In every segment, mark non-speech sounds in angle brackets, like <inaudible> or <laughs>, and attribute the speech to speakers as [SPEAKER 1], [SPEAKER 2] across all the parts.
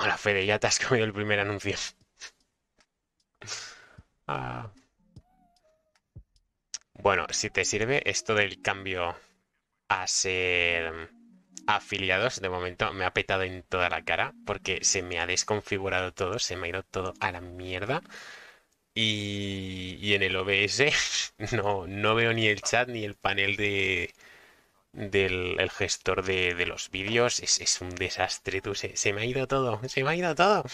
[SPEAKER 1] Hola Fede, ya te has comido el primer anuncio. Ah. Bueno, si te sirve esto del cambio a ser mm, afiliados, de momento me ha petado en toda la cara porque se me ha desconfigurado todo, se me ha ido todo a la mierda. Y, y en el OBS <laughs> no, no veo ni el chat ni el panel de, del gestor de, los vídeos. Es, un desastre, tú. Se, se, me ha ido todo. Se me ha ido todo.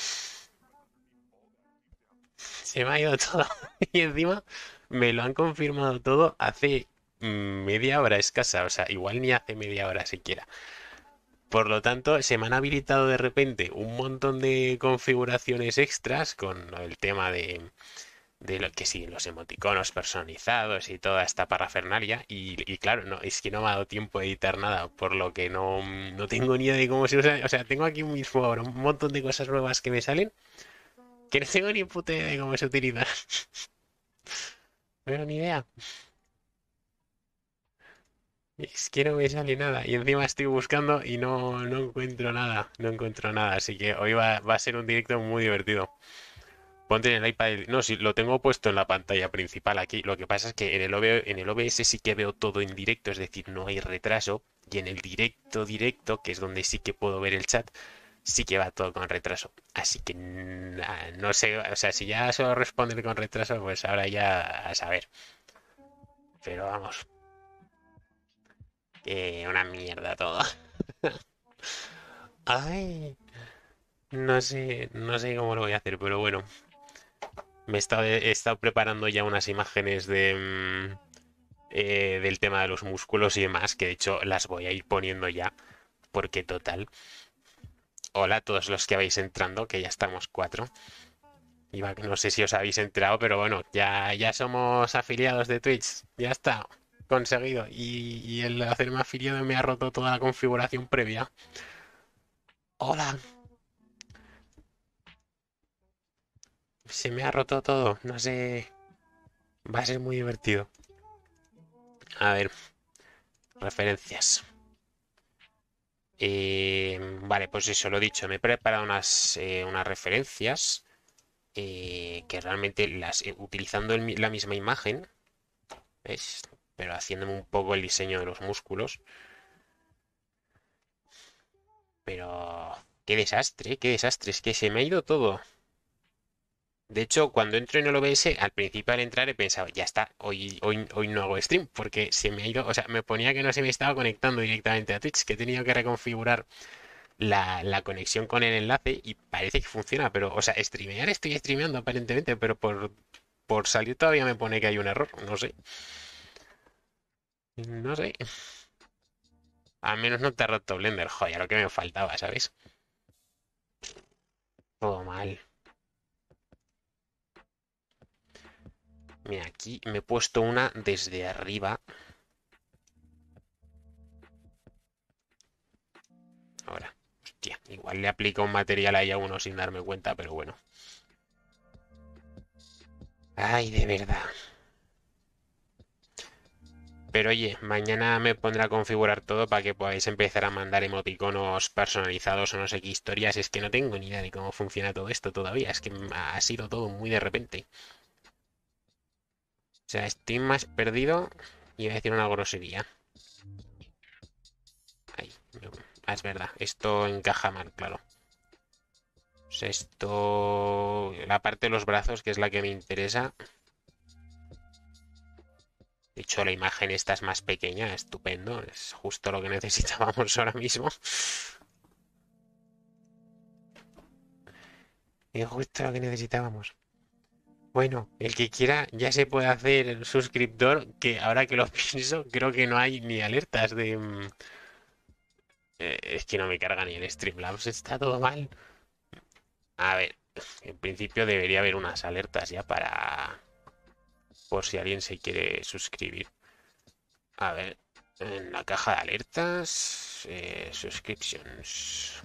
[SPEAKER 1] Se me ha ido todo. <laughs> Y encima me lo han confirmado todo hace mm, media hora escasa. O sea, igual ni hace media hora siquiera. Por lo tanto, se me han habilitado de repente un montón de configuraciones extras con el tema de de lo que sí, los emoticonos personalizados y toda esta parafernalia. Y, claro, no, es que no me ha dado tiempo a editar nada, por lo que no, tengo ni idea de cómo se usa. O sea, tengo aquí mismo un montón de cosas nuevas que me salen que no tengo ni puta idea de cómo se utiliza. tengo <laughs> ni idea. Es que no me sale nada. Y encima estoy buscando y no, no encuentro nada. No encuentro nada. Así que hoy va, va a ser un directo muy divertido. Ponte en el iPad. No, sí, lo tengo puesto en la pantalla principal aquí. Lo que pasa es que en el, OBS, en el OBS sí que veo todo en directo, es decir, no hay retraso. Y en el directo, directo, que es donde sí que puedo ver el chat, sí que va todo con retraso. Así que no sé, o sea, si ya se va a responder con retraso, pues ahora ya a saber. Pero vamos. una mierda toda. <laughs> Ay. No sé, no sé cómo lo voy a hacer, pero bueno me he estado preparando ya unas imágenes de, mm, eh, del tema de los músculos y demás, que de hecho las voy a ir poniendo ya, porque total. Hola a todos los que habéis entrando, que ya estamos cuatro. no sé si os habéis entrado, pero bueno, ya, ya somos afiliados de Twitch. Ya está, conseguido. Y, y el hacerme afiliado me ha roto toda la configuración previa. Hola, se me ha roto todo. No sé. Va a ser muy divertido. A ver. Referencias. Eh, vale, pues eso, lo he dicho. Me he preparado unas, eh, unas referencias. Eh, que realmente las utilizando la misma imagen. ¿Ves? Pero haciéndome un poco el diseño de los músculos. Pero. Qué desastre, qué desastre. Es que se me ha ido todo. De hecho, cuando entro en el OBS, al principio al entrar he pensado, ya está, hoy, no hago stream, porque se me ha ido, o sea, me ponía que no se me estaba conectando directamente a Twitch, que he tenido que reconfigurar la, conexión con el enlace y parece que funciona, pero, o sea, streamear estoy streameando aparentemente, pero por, salir todavía me pone que hay un error, no sé. No sé. Al menos no te ha roto Blender, joder, lo que me faltaba, ¿sabes? Todo mal. Mira, aquí me he puesto una desde arriba. Ahora. Hostia, igual le aplico un material ahí a uno sin darme cuenta, pero bueno. Ay, de verdad. Pero oye, mañana me pondré a configurar todo para que podáis empezar a mandar emoticonos personalizados o no sé qué historias. Es que no tengo ni idea de cómo funciona todo esto todavía. Es que ha sido todo muy de repente. O sea, estoy más perdido y voy a decir una grosería. Ahí, es verdad, esto encaja mal, claro. O esto... La parte de los brazos, que es la que me interesa. De hecho, la imagen esta es más pequeña, estupendo. Es justo lo que <laughs> necesitábamos ahora mismo. Es justo lo que necesitábamos. Bueno, el que quiera ya se puede hacer el suscriptor, que ahora que lo <laughs> pienso, creo que no hay ni alertas de... Mm, eh, es que no me carga ni el Streamlabs, está todo mal. A ver, en principio debería haber unas alertas ya para... Por si alguien se quiere suscribir. A ver, en la caja de alertas, eh, Suscripciones...